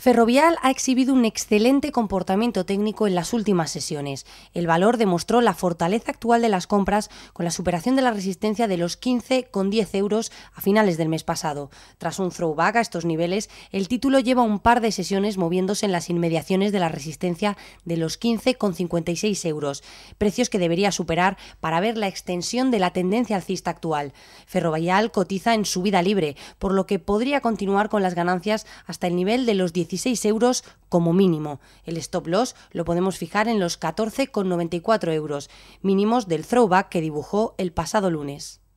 Ferrovial ha exhibido un excelente comportamiento técnico en las últimas sesiones. El valor demostró la fortaleza actual de las compras con la superación de la resistencia de los 15,10 euros a finales del mes pasado. Tras un throwback a estos niveles, el título lleva un par de sesiones moviéndose en las inmediaciones de la resistencia de los 15,56 euros, precios que debería superar para ver la extensión de la tendencia alcista actual. Ferrovial cotiza en subida libre, por lo que podría continuar con las ganancias hasta el nivel de los 16 euros como mínimo. El stop loss lo podemos fijar en los 14,94 euros, mínimos del throwback que dibujó el pasado lunes.